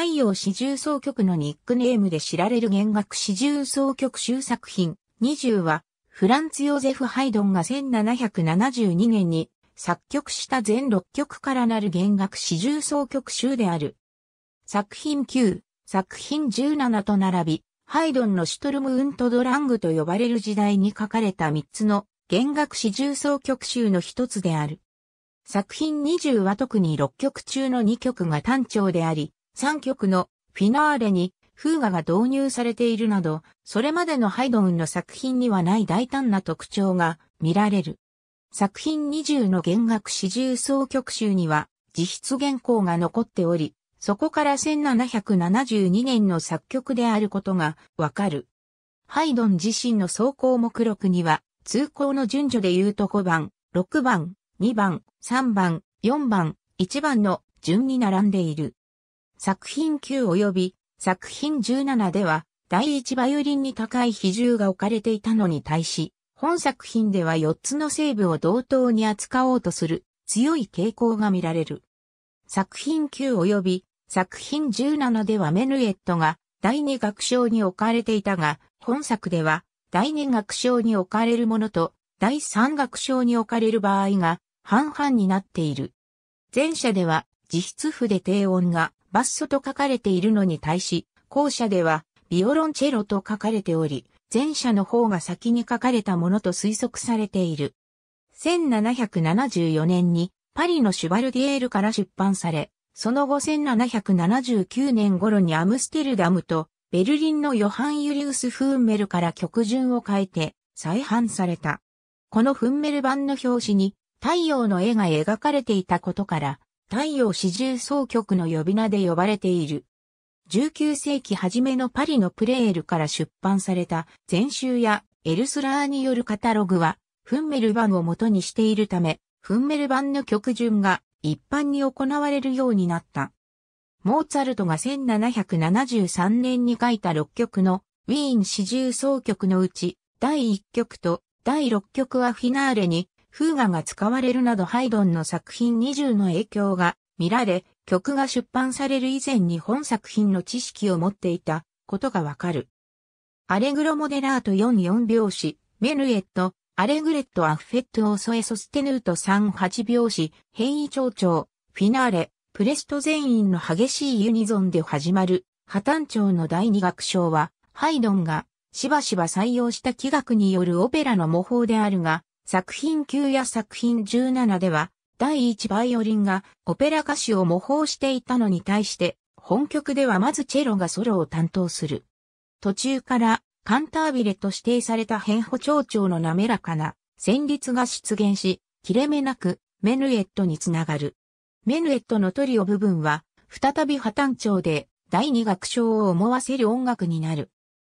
太陽四重奏曲のニックネームで知られる弦楽四重奏曲集作品20は、フランツ・ヨーゼフ・ハイドンが1772年に作曲した全6曲からなる弦楽四重奏曲集である。作品9、作品17と並び、ハイドンのシュトルム・ウント・ドラングと呼ばれる時代に書かれた3つの弦楽四重奏曲集の一つである。作品20は特に6曲中の2曲が単調であり、3曲のフィナーレにフーガが導入されているなど、それまでのハイドンの作品にはない大胆な特徴が見られる。作品20の弦楽四重奏曲集には自筆原稿が残っており、そこから1772年の作曲であることがわかる。ハイドン自身の走行目録には、通行の順序で言うと5番、6番、2番、3番、4番、1番の順に並んでいる。作品9及び作品17では、第1バイオリンに高い比重が置かれていたのに対し、本作品では4つのセーブを同等に扱おうとする強い傾向が見られる。作品9及び作品17ではメヌエットが第2楽章に置かれていたが、本作では第2楽章に置かれるものと第3楽章に置かれる場合が半々になっている。前者では自筆譜で低音が、バッソと書かれているのに対し、後者ではビオロンチェロと書かれており、前者の方が先に書かれたものと推測されている。1774年にパリのシュバルディエールから出版され、その後1779年頃にアムステルダムとベルリンのヨハン・ユリウス・フーンメルから曲順を変えて再版された。このフンメル版の表紙に太陽の絵が描かれていたことから太陽四重奏曲の呼び名で呼ばれている。19世紀初めのパリのプレールから出版された全集やエルスラーによるカタログは、フンメル版を元にしているため、フンメル版の曲順が一般に行われるようになった。モーツァルトが1773年に書いた6曲のウィーン四重奏曲のうち、第1曲と第6曲はフィナーレにフーガが使われるなどハイドンの作品20の影響が見られ、曲が出版される以前に本作品の知識を持っていたことがわかる。アレグロモデラート44拍子、メヌエット、アレグレットアフェットオーソエソステヌート38拍子、変異蝶調、フィナーレ、プレスト全員の激しいユニゾンで始まる、破綻調の第二楽章は、ハイドンがしばしば採用した器楽によるオペラの模倣であるが、作品9や作品17では、第1バイオリンがオペラ歌手を模倣していたのに対して、本曲ではまずチェロがソロを担当する。途中からカンタービレと指定された変歩長調の滑らかな旋律が出現し、切れ目なくメヌエットにつながる。メヌエットのトリオ部分は、再び破綻調で第二楽章を思わせる音楽になる。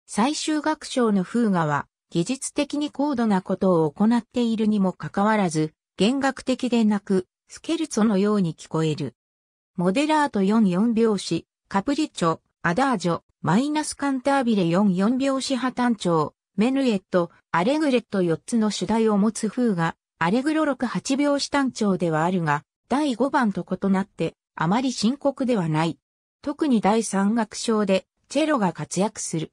最終楽章のフーガは、技術的に高度なことを行っているにもかかわらず、弦楽的でなく、スケルツォのように聞こえる。モデラート44拍子、カプリチョ、アダージョ、マイナスカンタービレ44拍子破単調、メヌエット、アレグレット4つの主題を持つ風が、アレグロ68拍子単調ではあるが、第5番と異なって、あまり深刻ではない。特に第3楽章で、チェロが活躍する。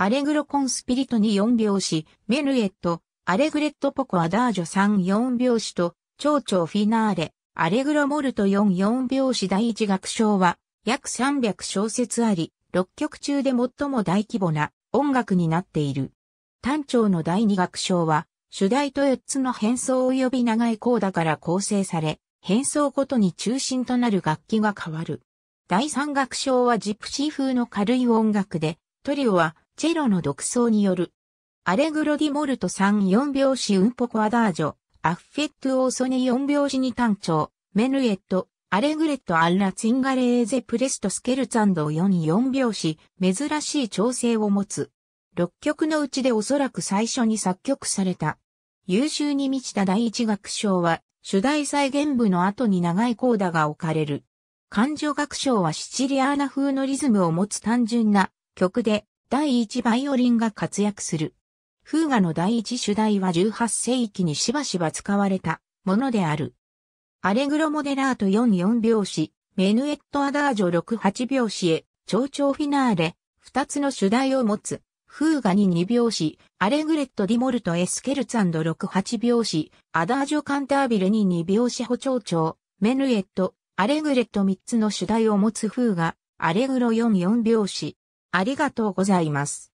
アレグロコンスピリトに4拍子、メヌエット、アレグレットポコアダージョ3 4拍子と、蝶々フィナーレ、アレグロモルト4 4拍子第一楽章は、約300小節あり、6曲中で最も大規模な音楽になっている。単調の第二楽章は、主題と4つの変奏及び長いコーダから構成され、変奏ごとに中心となる楽器が変わる。第三楽章はジプシー風の軽い音楽で、トリオはチェロの独奏による、アレグロディモルト3 4拍子ウンポコアダージョ、アフェットオーソネ4拍子に単調、メヌエット、アレグレット・アンラ・ツィンガレーゼ・プレスト・スケルツァンド4 4拍子、珍しい調整を持つ。6曲のうちでおそらく最初に作曲された。優秀に満ちた第一楽章は、主題再現部の後に長いコーダが置かれる。感情楽章はシチリアーナ風のリズムを持つ単純な曲で、第一バイオリンが活躍する。フーガの第一主題は18世紀にしばしば使われたものである。アレグロモデラート44拍子、メヌエットアダージョ68拍子へ、蝶々フィナーレ、2つの主題を持つ。フーガに2拍子、アレグレット・ディモルト・エスケルツ &68 拍子、アダージョ・カンタービルに2拍子補聴調、メヌエット、アレグレット3つの主題を持つフーガ、アレグロ44拍子、ありがとうございます。